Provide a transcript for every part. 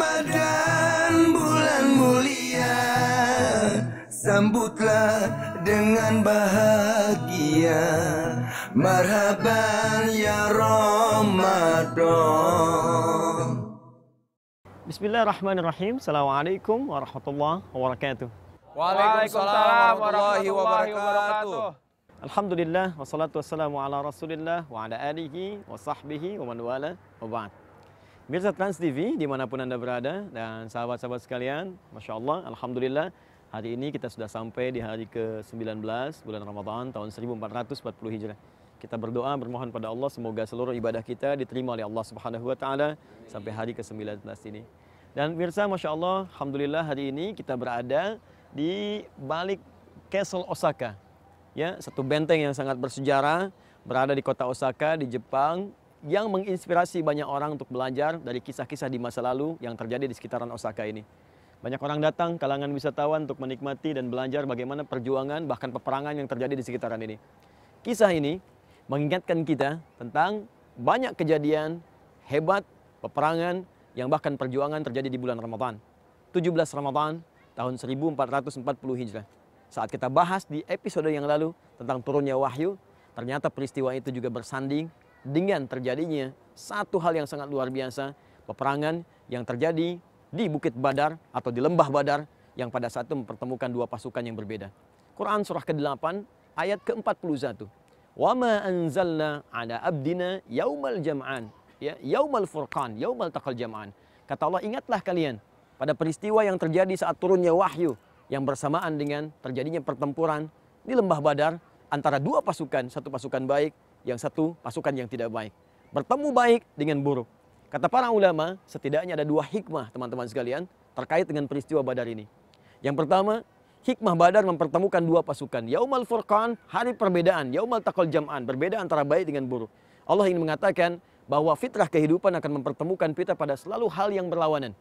Ramadan bulan mulia Sambutlah dengan bahagia Marhaban ya Ramadan Bismillahirrahmanirrahim Assalamualaikum warahmatullahi wabarakatuh Waalaikumsalam warahmatullahi wabarakatuh Alhamdulillah wassalatu wassalamu ala Rasulillah wa ala alihi wa sahbihi wa man wala wa ba'd. Mirza Trans TV dimanapun Anda berada dan sahabat-sahabat sekalian, Masya Allah, Alhamdulillah hari ini kita sudah sampai di hari ke-19 bulan Ramadhan tahun 1440 Hijrah. Kita berdoa bermohon pada Allah semoga seluruh ibadah kita diterima oleh Allah Subhanahu wa taala sampai hari ke-19 ini. Dan Mirza, Masya Allah, Alhamdulillah hari ini kita berada di balik Castle Osaka. Ya, satu benteng yang sangat bersejarah berada di kota Osaka di Jepang yang menginspirasi banyak orang untuk belajar dari kisah-kisah di masa lalu yang terjadi di sekitaran Osaka ini. Banyak orang datang, kalangan wisatawan untuk menikmati dan belajar bagaimana perjuangan bahkan peperangan yang terjadi di sekitaran ini. Kisah ini mengingatkan kita tentang banyak kejadian hebat, peperangan, yang bahkan perjuangan terjadi di bulan Ramadan. 17 Ramadan tahun 1440 Hijrah. Saat kita bahas di episode yang lalu tentang turunnya wahyu, ternyata peristiwa itu juga bersanding dengan terjadinya satu hal yang sangat luar biasa, peperangan yang terjadi di Bukit Badar atau di Lembah Badar yang pada saat itu mempertemukan dua pasukan yang berbeda. Quran surah ke-8 ayat ke-41. Wa ma anzalna ala abdina yaumal jam'an ya yaumal furqan yaumal taqal jam'an. Kata Allah ingatlah kalian pada peristiwa yang terjadi saat turunnya wahyu yang bersamaan dengan terjadinya pertempuran di lembah Badar antara dua pasukan, satu pasukan baik yang satu pasukan yang tidak baik. Bertemu baik dengan buruk. Kata para ulama, setidaknya ada dua hikmah teman-teman sekalian terkait dengan peristiwa Badar ini. Yang pertama, hikmah Badar mempertemukan dua pasukan. Yaumal Furqan, hari perbedaan. Yaumal Takol Jam'an, berbeda antara baik dengan buruk. Allah ingin mengatakan bahwa fitrah kehidupan akan mempertemukan kita pada selalu hal yang berlawanan.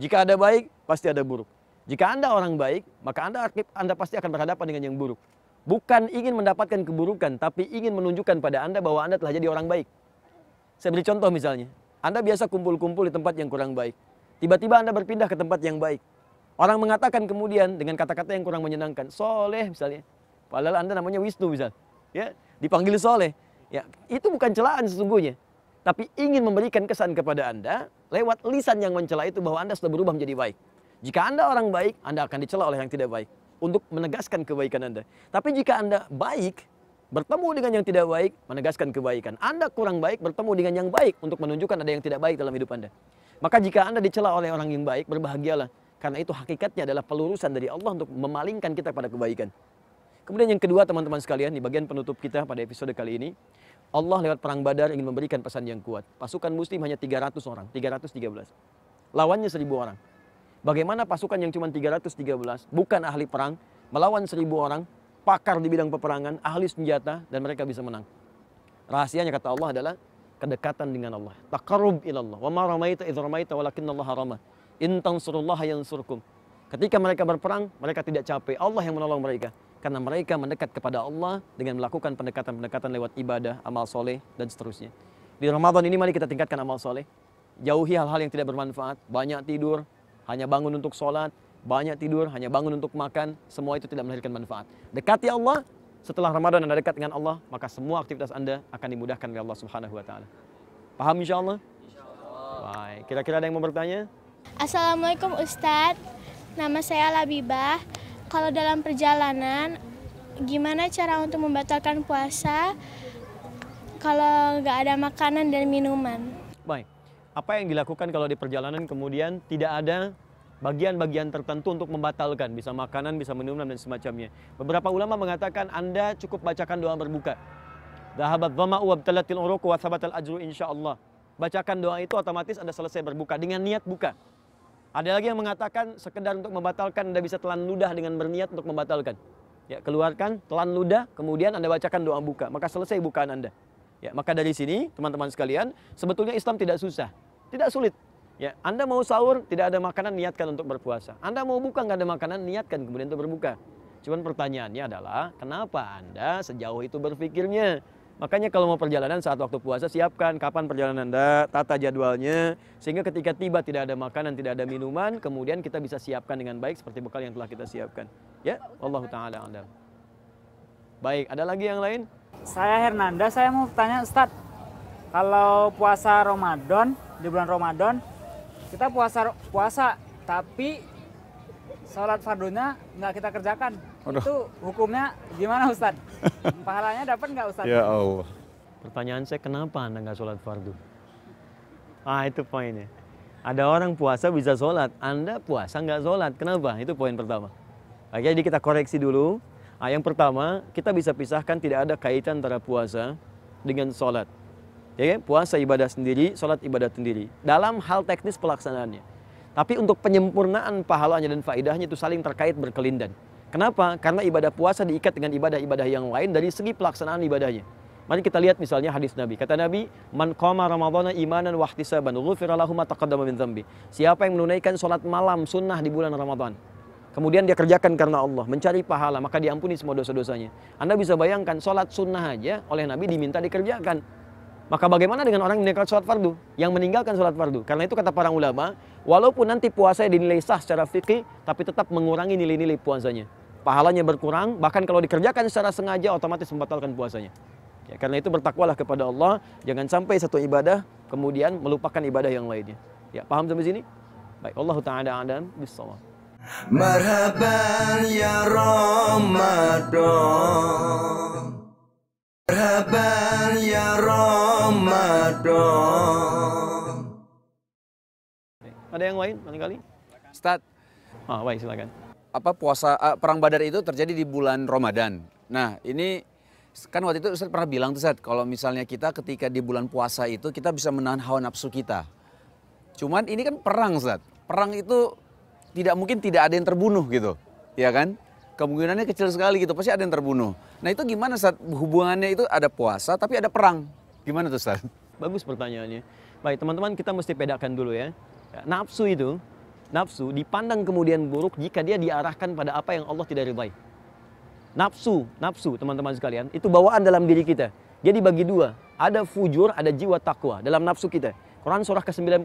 Jika ada baik, pasti ada buruk. Jika Anda orang baik, maka Anda, anda pasti akan berhadapan dengan yang buruk. Bukan ingin mendapatkan keburukan, tapi ingin menunjukkan pada Anda bahwa Anda telah jadi orang baik. Saya beri contoh misalnya. Anda biasa kumpul-kumpul di tempat yang kurang baik. Tiba-tiba Anda berpindah ke tempat yang baik. Orang mengatakan kemudian dengan kata-kata yang kurang menyenangkan. Soleh misalnya. Padahal Anda namanya Wisnu misalnya. Ya, dipanggil soleh. Ya, itu bukan celaan sesungguhnya. Tapi ingin memberikan kesan kepada Anda lewat lisan yang mencela itu bahwa Anda sudah berubah menjadi baik. Jika Anda orang baik, Anda akan dicela oleh yang tidak baik untuk menegaskan kebaikan Anda. Tapi jika Anda baik, bertemu dengan yang tidak baik, menegaskan kebaikan. Anda kurang baik, bertemu dengan yang baik untuk menunjukkan ada yang tidak baik dalam hidup Anda. Maka jika Anda dicela oleh orang yang baik, berbahagialah. Karena itu hakikatnya adalah pelurusan dari Allah untuk memalingkan kita pada kebaikan. Kemudian yang kedua teman-teman sekalian, di bagian penutup kita pada episode kali ini, Allah lewat perang badar ingin memberikan pesan yang kuat. Pasukan muslim hanya 300 orang, 313. Lawannya 1000 orang. Bagaimana pasukan yang cuma 313, bukan ahli perang, melawan seribu orang, pakar di bidang peperangan, ahli senjata, dan mereka bisa menang. Rahasianya kata Allah adalah kedekatan dengan Allah. Taqarrub ilallah. Wa ma ramaita idh Allah harama In tansurullaha yansurkum. Ketika mereka berperang, mereka tidak capek. Allah yang menolong mereka. Karena mereka mendekat kepada Allah dengan melakukan pendekatan-pendekatan lewat ibadah, amal soleh, dan seterusnya. Di Ramadan ini mari kita tingkatkan amal soleh. Jauhi hal-hal yang tidak bermanfaat. Banyak tidur, hanya bangun untuk sholat, banyak tidur, hanya bangun untuk makan, semua itu tidak melahirkan manfaat. Dekati Allah, setelah Ramadan Anda dekat dengan Allah, maka semua aktivitas Anda akan dimudahkan oleh Allah Subhanahu wa taala. Paham insya Allah? Baik, kira-kira ada yang mau bertanya? Assalamualaikum Ustadz, nama saya Labibah. Kalau dalam perjalanan, gimana cara untuk membatalkan puasa kalau nggak ada makanan dan minuman? Baik, apa yang dilakukan kalau di perjalanan kemudian tidak ada bagian-bagian tertentu untuk membatalkan, bisa makanan, bisa minuman dan semacamnya. Beberapa ulama mengatakan Anda cukup bacakan doa berbuka. Dahabat uab talatil uruku wa thabatal ajru insyaallah. Bacakan doa itu otomatis Anda selesai berbuka dengan niat buka. Ada lagi yang mengatakan sekedar untuk membatalkan Anda bisa telan ludah dengan berniat untuk membatalkan. Ya, keluarkan telan ludah, kemudian Anda bacakan doa buka, maka selesai bukaan Anda. Ya, maka dari sini, teman-teman sekalian, sebetulnya Islam tidak susah. Tidak sulit. Ya, Anda mau sahur, tidak ada makanan, niatkan untuk berpuasa. Anda mau buka, nggak ada makanan, niatkan kemudian untuk berbuka. Cuman pertanyaannya adalah, kenapa Anda sejauh itu berpikirnya? Makanya kalau mau perjalanan saat waktu puasa, siapkan kapan perjalanan Anda, tata jadwalnya. Sehingga ketika tiba tidak ada makanan, tidak ada minuman, kemudian kita bisa siapkan dengan baik seperti bekal yang telah kita siapkan. Ya, Allah Ta'ala Anda. Baik, ada lagi yang lain? Saya Hernanda, saya mau tanya Ustadz, kalau puasa Ramadan, di bulan Ramadan kita puasa puasa tapi sholat fardunya nggak kita kerjakan Aduh. itu hukumnya gimana Ustad? Pahalanya dapat nggak Ustad? Ya Allah. Pertanyaan saya kenapa anda nggak sholat fardu? Ah itu poinnya. Ada orang puasa bisa sholat, anda puasa nggak sholat, kenapa? Itu poin pertama. Oke jadi kita koreksi dulu. Ah, yang pertama kita bisa pisahkan tidak ada kaitan antara puasa dengan sholat ya kan puasa ibadah sendiri, sholat ibadah sendiri. Dalam hal teknis pelaksanaannya. Tapi untuk penyempurnaan pahalanya dan faidahnya itu saling terkait berkelindan. Kenapa? Karena ibadah puasa diikat dengan ibadah-ibadah yang lain dari segi pelaksanaan ibadahnya. Mari kita lihat misalnya hadis Nabi. Kata Nabi, "Man qama Ramadhana imanan wa min Siapa yang menunaikan sholat malam sunnah di bulan Ramadan, kemudian dia kerjakan karena Allah, mencari pahala, maka diampuni semua dosa-dosanya. Anda bisa bayangkan sholat sunnah aja oleh Nabi diminta dikerjakan. Maka bagaimana dengan orang yang meninggalkan sholat fardu? Yang meninggalkan sholat fardu. Karena itu kata para ulama, walaupun nanti puasanya dinilai sah secara fikih, tapi tetap mengurangi nilai-nilai puasanya. Pahalanya berkurang, bahkan kalau dikerjakan secara sengaja, otomatis membatalkan puasanya. Ya, karena itu bertakwalah kepada Allah, jangan sampai satu ibadah kemudian melupakan ibadah yang lainnya. Ya, paham sampai sini? Baik, Allah Ta'ala Adam, bismillah Marhaban ya Ramadan Marhaban ya Ramadan. Ada yang lain barangkali? kali. Ah, oh, baik silakan. Apa puasa uh, perang Badar itu terjadi di bulan Ramadan. Nah, ini kan waktu itu Ustaz pernah bilang tuh Ustaz, kalau misalnya kita ketika di bulan puasa itu kita bisa menahan hawa nafsu kita. Cuman ini kan perang Ustaz. Perang itu tidak mungkin tidak ada yang terbunuh gitu. Ya kan? kemungkinannya kecil sekali gitu. Pasti ada yang terbunuh. Nah itu gimana saat hubungannya itu ada puasa tapi ada perang? Gimana tuh Ustaz? Bagus pertanyaannya. Baik teman-teman kita mesti bedakan dulu ya. Nafsu itu, nafsu dipandang kemudian buruk jika dia diarahkan pada apa yang Allah tidak ridai. Nafsu, nafsu teman-teman sekalian, itu bawaan dalam diri kita. Jadi bagi dua, ada fujur, ada jiwa takwa dalam nafsu kita. Quran surah ke-91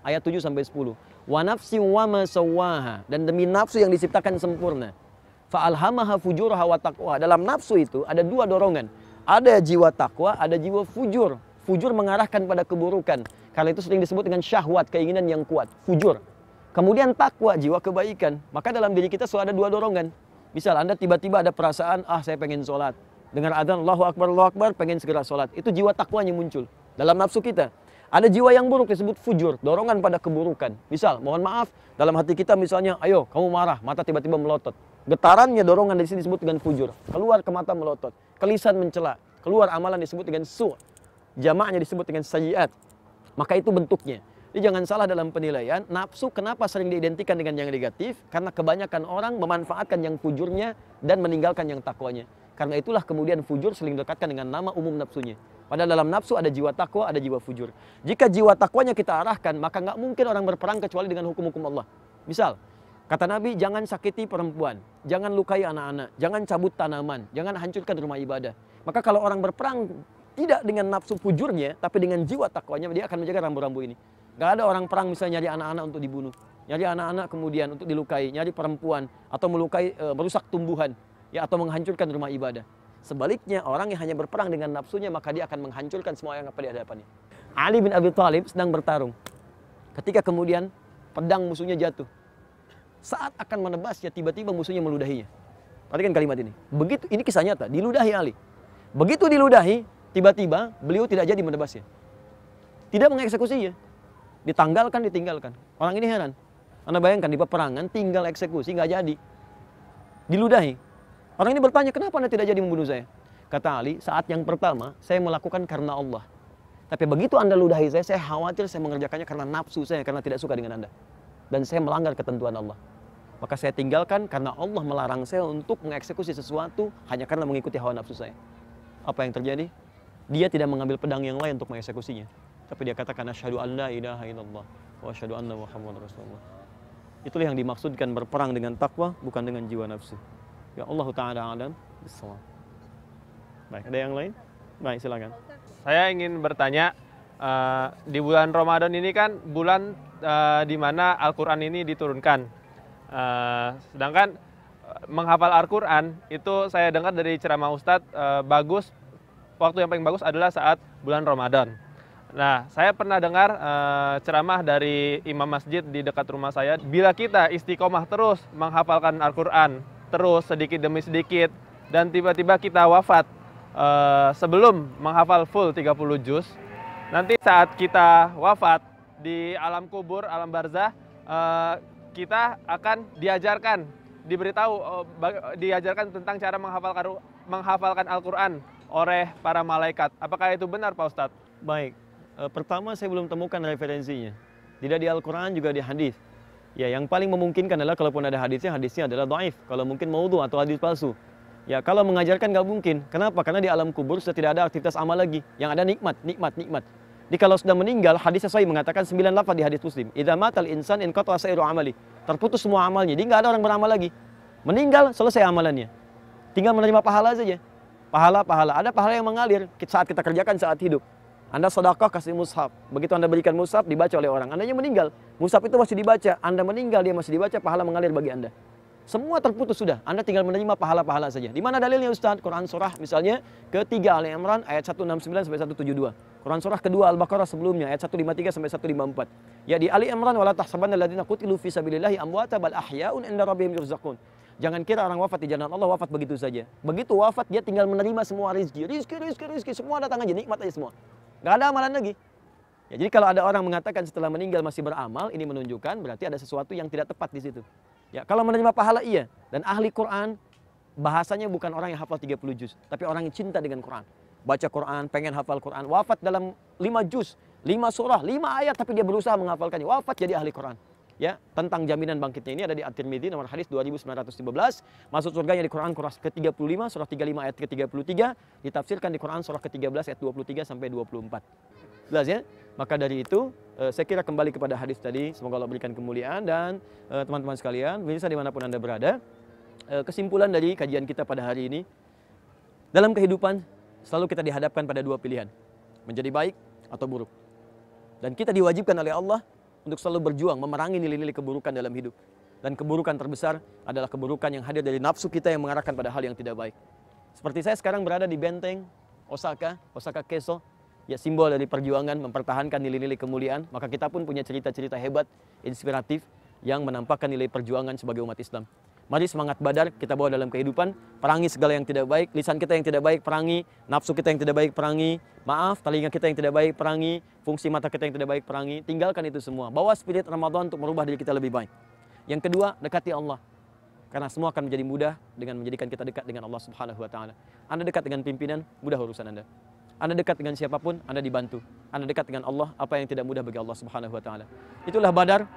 ayat 7 sampai 10. Wa nafsi wa sawaha dan demi nafsu yang diciptakan sempurna. Fa'alhamaha fujur hawa taqwa. Dalam nafsu itu ada dua dorongan. Ada jiwa takwa, ada jiwa fujur. Fujur mengarahkan pada keburukan. Karena itu sering disebut dengan syahwat, keinginan yang kuat. Fujur. Kemudian takwa, jiwa kebaikan. Maka dalam diri kita selalu ada dua dorongan. Misal Anda tiba-tiba ada perasaan, ah saya pengen sholat. Dengar adzan Allahu Akbar, Allahu Akbar, pengen segera sholat. Itu jiwa takwanya muncul dalam nafsu kita. Ada jiwa yang buruk disebut fujur, dorongan pada keburukan. Misal, mohon maaf, dalam hati kita misalnya, ayo kamu marah, mata tiba-tiba melotot. Getarannya dorongan di sini disebut dengan fujur. Keluar ke mata melotot. Kelisan mencela. Keluar amalan disebut dengan su. Jamaknya disebut dengan sayiat. Maka itu bentuknya. Jadi jangan salah dalam penilaian, nafsu kenapa sering diidentikan dengan yang negatif? Karena kebanyakan orang memanfaatkan yang fujurnya dan meninggalkan yang takwanya. Karena itulah kemudian fujur sering dekatkan dengan nama umum nafsunya. Padahal dalam nafsu ada jiwa takwa, ada jiwa fujur. Jika jiwa takwanya kita arahkan, maka nggak mungkin orang berperang kecuali dengan hukum-hukum Allah. Misal, Kata Nabi, jangan sakiti perempuan, jangan lukai anak-anak, jangan cabut tanaman, jangan hancurkan rumah ibadah. Maka kalau orang berperang tidak dengan nafsu pujurnya, tapi dengan jiwa takwanya, dia akan menjaga rambu-rambu ini. Gak ada orang perang misalnya nyari anak-anak untuk dibunuh, nyari anak-anak kemudian untuk dilukai, nyari perempuan atau melukai e, merusak tumbuhan, ya atau menghancurkan rumah ibadah. Sebaliknya orang yang hanya berperang dengan nafsunya maka dia akan menghancurkan semua yang apa di hadapannya. Ali bin Abi Thalib sedang bertarung. Ketika kemudian pedang musuhnya jatuh, saat akan menebasnya, tiba-tiba musuhnya meludahinya. Perhatikan kalimat ini. Begitu ini kisah nyata, diludahi Ali. Begitu diludahi, tiba-tiba beliau tidak jadi menebasnya. Tidak mengeksekusinya. Ditanggalkan, ditinggalkan. Orang ini heran. Anda bayangkan di peperangan tinggal eksekusi nggak jadi. Diludahi. Orang ini bertanya, "Kenapa Anda tidak jadi membunuh saya?" Kata Ali, "Saat yang pertama saya melakukan karena Allah. Tapi begitu Anda ludahi saya, saya khawatir saya mengerjakannya karena nafsu saya, karena tidak suka dengan Anda. Dan saya melanggar ketentuan Allah. Maka saya tinggalkan karena Allah melarang saya untuk mengeksekusi sesuatu hanya karena mengikuti hawa nafsu saya. Apa yang terjadi? Dia tidak mengambil pedang yang lain untuk mengeksekusinya. Tapi dia katakan, Asyadu an la ilaha illallah wa asyadu anna Muhammad Rasulullah. Itulah yang dimaksudkan berperang dengan takwa, bukan dengan jiwa nafsu. Ya Allah Ta'ala alam, bismillah. Baik, ada yang lain? Baik, silakan. Saya ingin bertanya, uh, di bulan Ramadan ini kan bulan uh, di mana Al-Quran ini diturunkan. Eh, sedangkan eh, menghafal Al-Quran itu saya dengar dari ceramah Ustadz uh, bagus waktu yang paling bagus adalah saat bulan Ramadan. Nah, saya pernah dengar uh, ceramah dari imam masjid di dekat rumah saya. Bila kita istiqomah terus menghafalkan Al-Quran, terus sedikit demi sedikit, dan tiba-tiba kita wafat uh, sebelum menghafal full 30 juz, nanti saat kita wafat di alam kubur, alam barzah, uh, kita akan diajarkan, diberitahu, eh, diajarkan tentang cara menghafalkan menghafalkan Al-Quran oleh para malaikat. Apakah itu benar Pak Ustadz? Baik, eh, pertama saya belum temukan referensinya. Tidak di Al-Quran juga di hadis. Ya, yang paling memungkinkan adalah kalaupun ada hadisnya, hadisnya adalah doaif. Kalau mungkin maudhu atau hadis palsu. Ya, kalau mengajarkan nggak mungkin. Kenapa? Karena di alam kubur sudah tidak ada aktivitas amal lagi. Yang ada nikmat, nikmat, nikmat. Jadi kalau sudah meninggal, hadis sesuai mengatakan sembilan 98 di hadis Muslim. Idza matal insan in qata amali. Terputus semua amalnya. Jadi nggak ada orang beramal lagi. Meninggal selesai amalannya. Tinggal menerima pahala saja. Pahala-pahala. Ada pahala yang mengalir saat kita kerjakan saat hidup. Anda sedekah kasih mushaf. Begitu Anda berikan mushaf dibaca oleh orang. anda Andanya meninggal. Mushaf itu masih dibaca. Anda meninggal dia masih dibaca pahala mengalir bagi Anda. Semua terputus sudah. Anda tinggal menerima pahala-pahala saja. Di mana dalilnya Ustaz? Quran surah misalnya ketiga Ali Imran ayat 169 sampai 172. Quran surah kedua Al-Baqarah sebelumnya ayat 153 sampai 154. Ya di Ali Imran wala tahsabanna alladziina qutilu fi sabilillahi amwata bal ahyaun 'inda rabbihim yurzaqun. Jangan kira orang wafat di jalan Allah wafat begitu saja. Begitu wafat dia tinggal menerima semua rezeki. Rezeki, rezeki, rezeki semua datang aja nikmat aja semua. Gak ada amalan lagi. Ya, jadi kalau ada orang mengatakan setelah meninggal masih beramal, ini menunjukkan berarti ada sesuatu yang tidak tepat di situ. Ya, kalau menerima pahala iya. Dan ahli Quran bahasanya bukan orang yang hafal 30 juz, tapi orang yang cinta dengan Quran. Baca Quran, pengen hafal Quran, wafat dalam 5 juz, 5 surah, 5 ayat tapi dia berusaha menghafalkannya. Wafat jadi ahli Quran. Ya, tentang jaminan bangkitnya ini ada di At-Tirmidzi nomor hadis 2915, masuk surga yang di Quran surah ke-35 surah 35 ayat ke-33, ditafsirkan di Quran surah ke-13 ayat 23 sampai 24. Jelas ya? Maka dari itu, eh, saya kira kembali kepada hadis tadi, semoga Allah berikan kemuliaan dan eh, teman-teman sekalian, bisa dimanapun Anda berada, eh, kesimpulan dari kajian kita pada hari ini, dalam kehidupan selalu kita dihadapkan pada dua pilihan, menjadi baik atau buruk. Dan kita diwajibkan oleh Allah untuk selalu berjuang memerangi nilai-nilai keburukan dalam hidup. Dan keburukan terbesar adalah keburukan yang hadir dari nafsu kita yang mengarahkan pada hal yang tidak baik. Seperti saya sekarang berada di Benteng, Osaka, Osaka Keso, ya simbol dari perjuangan mempertahankan nilai-nilai kemuliaan, maka kita pun punya cerita-cerita hebat, inspiratif yang menampakkan nilai perjuangan sebagai umat Islam. Mari semangat badar kita bawa dalam kehidupan, perangi segala yang tidak baik, lisan kita yang tidak baik perangi, nafsu kita yang tidak baik perangi, maaf, telinga kita yang tidak baik perangi, fungsi mata kita yang tidak baik perangi, tinggalkan itu semua. Bawa spirit Ramadan untuk merubah diri kita lebih baik. Yang kedua, dekati Allah. Karena semua akan menjadi mudah dengan menjadikan kita dekat dengan Allah Subhanahu wa taala. Anda dekat dengan pimpinan, mudah urusan Anda. Anda dekat dengan siapapun, Anda dibantu. Anda dekat dengan Allah, apa yang tidak mudah bagi Allah Subhanahu wa taala. Itulah Badar,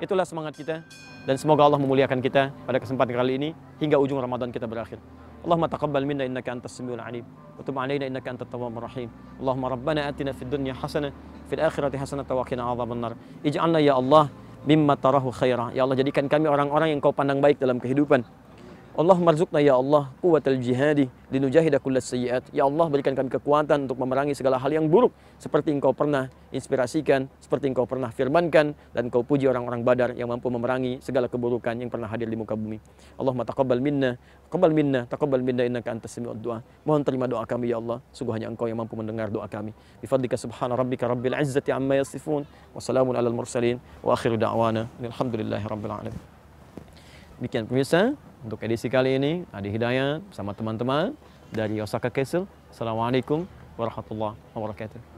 itulah semangat kita dan semoga Allah memuliakan kita pada kesempatan kali ini hingga ujung Ramadan kita berakhir. اللهم تقبل منا انك انت السميع العليم وتب علينا انك انت التواب الرحيم اللهم ربنا اتنا في الدنيا حسنه في الاخره حسنه وقنا عذاب النار اجعلنا يا الله mimma tarahu khaira ya Allah jadikan kami orang-orang yang kau pandang baik dalam kehidupan Allah marzukna ya Allah kuwatal jihadi linujahida kullas sayyiat. Ya Allah berikan kami kekuatan untuk memerangi segala hal yang buruk seperti engkau pernah inspirasikan, seperti engkau pernah firmankan dan engkau puji orang-orang badar yang mampu memerangi segala keburukan yang pernah hadir di muka bumi. Allahumma taqabbal minna, taqabbal minna, taqabbal minna innaka antas sami'ud du'a. Mohon terima doa kami ya Allah, sungguh hanya engkau yang mampu mendengar doa kami. Bi fadlika subhana rabbika rabbil izzati amma yasifun wa salamun alal mursalin wa akhiru da'wana alhamdulillahi rabbil pemirsa, untuk edisi kali ini Adi Hidayat bersama teman-teman dari Osaka Castle. Assalamualaikum warahmatullahi wabarakatuh.